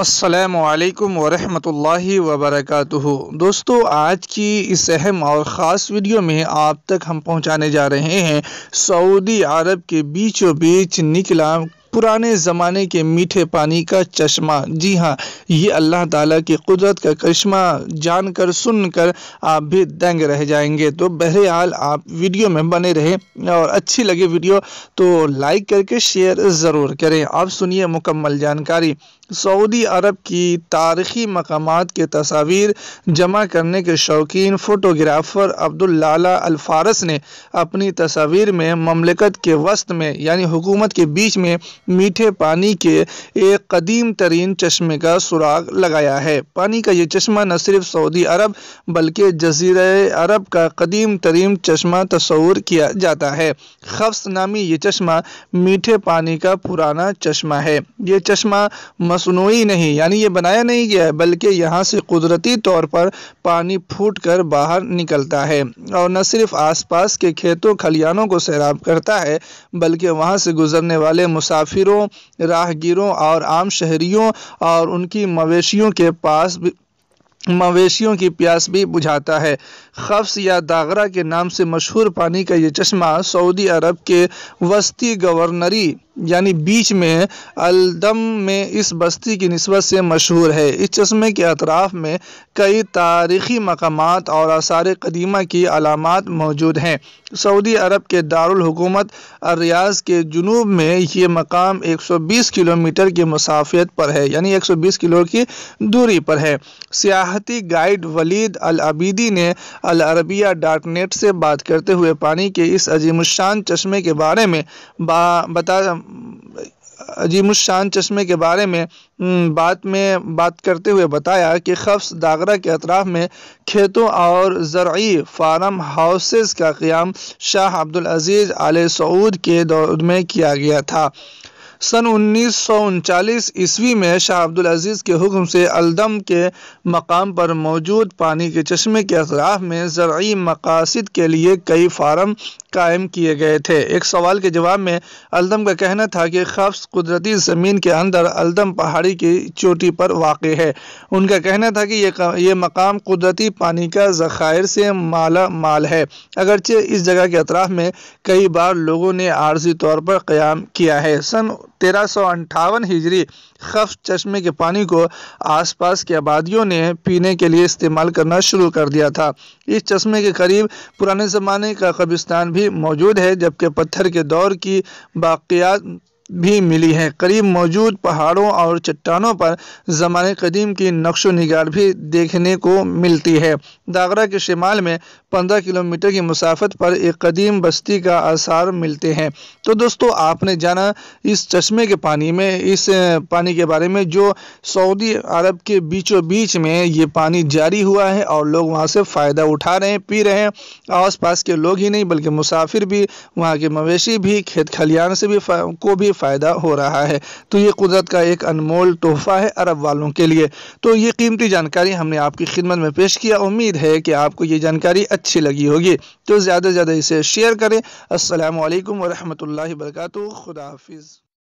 السلام علیکم ورحمۃ اللہ وبرکاتہ دوستو آج کی اس اہم اور خاص ویڈیو میں آپ تک ہم پہنچانے جا رہے ہیں سعودی عرب کے بیچ و بیچ نکلا پرانے زمانے کے میٹھے پانی کا چشمہ جی ہاں یہ اللہ تعالیٰ کی قدرت کا کرشمہ جان کر سن کر آپ بھی دنگ رہ جائیں گے تو بہرحال آپ ویڈیو میں بنے رہیں اور اچھی لگے ویڈیو تو لائک کر کے شیئر ضرور کریں آپ سنیے مکمل جانکاری سعودی عرب کی تاریخی مقامات کے تصاویر جمع کرنے کے شوقین فوٹوگرافر عبداللالہ الفارس نے اپنی تصاویر میں مملکت کے وسط میں یعنی حکومت کے بیچ میں میٹھے پانی کے ایک قدیم ترین چشمے کا سراغ لگایا ہے پانی کا یہ چشمہ نہ صرف سعودی عرب بلکہ جزیرہ عرب کا قدیم ترین چشمہ تصور کیا جاتا ہے خفص نامی یہ چشمہ میٹھے پانی کا پرانا چشمہ ہے یہ چشمہ مصنوعی نہیں یعنی یہ بنایا نہیں گیا ہے بلکہ یہاں سے قدرتی طور پر پانی پھوٹ کر باہر نکلتا ہے اور نہ صرف آس پاس کے کھیتوں کھلیانوں کو سیراب کرتا ہے بلکہ وہاں سے گزرنے والے مساف مسافروں راہ گیروں اور عام شہریوں اور ان کی مویشیوں کے پاس بھی مویشیوں کی پیاس بھی بجھاتا ہے خفص یا داغرا کے نام سے مشہور پانی کا یہ چشمہ سعودی عرب کے وسطی گورنری یعنی بیچ میں الدم میں اس بستی کی نسبت سے مشہور ہے اس چشمے کے اطراف میں کئی تاریخی مقامات اور آثار قدیمہ کی علامات موجود ہیں سعودی عرب کے دارالحکومت الریاض کے جنوب میں یہ مقام 120 کلومیٹر کی مسافیت پر ہے یعنی 120 کلو کی دوری پر ہے سیاحتی گائیڈ ولید العبیدی نے العربیہ ڈاٹ نیٹ سے بات کرتے ہوئے پانی کے اس عظیم الشان چشمے کے بارے میں با بتا عجیم الشان چشمے کے بارے میں بات میں بات کرتے ہوئے بتایا کہ خفص داغرہ کے اطراف میں کھیتوں اور زرعی فارم ہاؤسز کا قیام شاہ عبدالعزیز علیہ سعود کے دور میں کیا گیا تھا سن انیس سو انچالیس عیسوی میں شاہ عبدالعزیز کے حکم سے الدم کے مقام پر موجود پانی کے چشمے کے اطراف میں زرعی مقاصد کے لیے کئی فارم قائم کیے گئے تھے ایک سوال کے جواب میں الدم کا کہنا تھا کہ خفص قدرتی زمین کے اندر الدم پہاڑی کی چوٹی پر واقع ہے ان کا کہنا تھا کہ یہ مقام قدرتی پانی کا ذخائر سے مالا مال ہے اگرچہ اس جگہ کے اطراف میں کئی بار لوگوں نے عارضی طور پر قیام کیا ہے سن تیرہ سو انٹھاون ہجری خف چشمے کے پانی کو آس پاس کی آبادیوں نے پینے کے لیے استعمال کرنا شروع کر دیا تھا اس چشمے کے قریب پرانے زمانے کا قبرستان بھی موجود ہے جبکہ پتھر کے دور کی باقیات بھی ملی ہے قریب موجود پہاڑوں اور چٹانوں پر زمانے قدیم کی نقش و نگار بھی دیکھنے کو ملتی ہے داغرہ کے شمال میں پندرہ کلومیٹر کی مسافت پر ایک قدیم بستی کا آثار ملتے ہیں تو دوستو آپ نے جانا اس چشمے کے پانی میں اس پانی کے بارے میں جو سعودی عرب کے بیچو بیچ میں یہ پانی جاری ہوا ہے اور لوگ وہاں سے فائدہ اٹھا رہے ہیں پی رہے ہیں آس پاس کے لوگ ہی نہیں بلکہ مسافر بھی وہاں کے مویشی بھی کھیت کھلیان سے بھی کو بھی فائدہ ہو رہا ہے تو یہ قدرت کا ایک انمول تحفہ ہے عرب والوں کے لیے تو یہ قیمتی جانکاری ہم نے آپ کی خدمت میں پیش کیا امید ہے کہ آپ کو یہ جانکاری اچھی لگی ہوگی تو زیادہ سے زیادہ اسے شیئر کریں السلام علیکم ورحمۃ اللہ وبرکاتہ خدا حافظ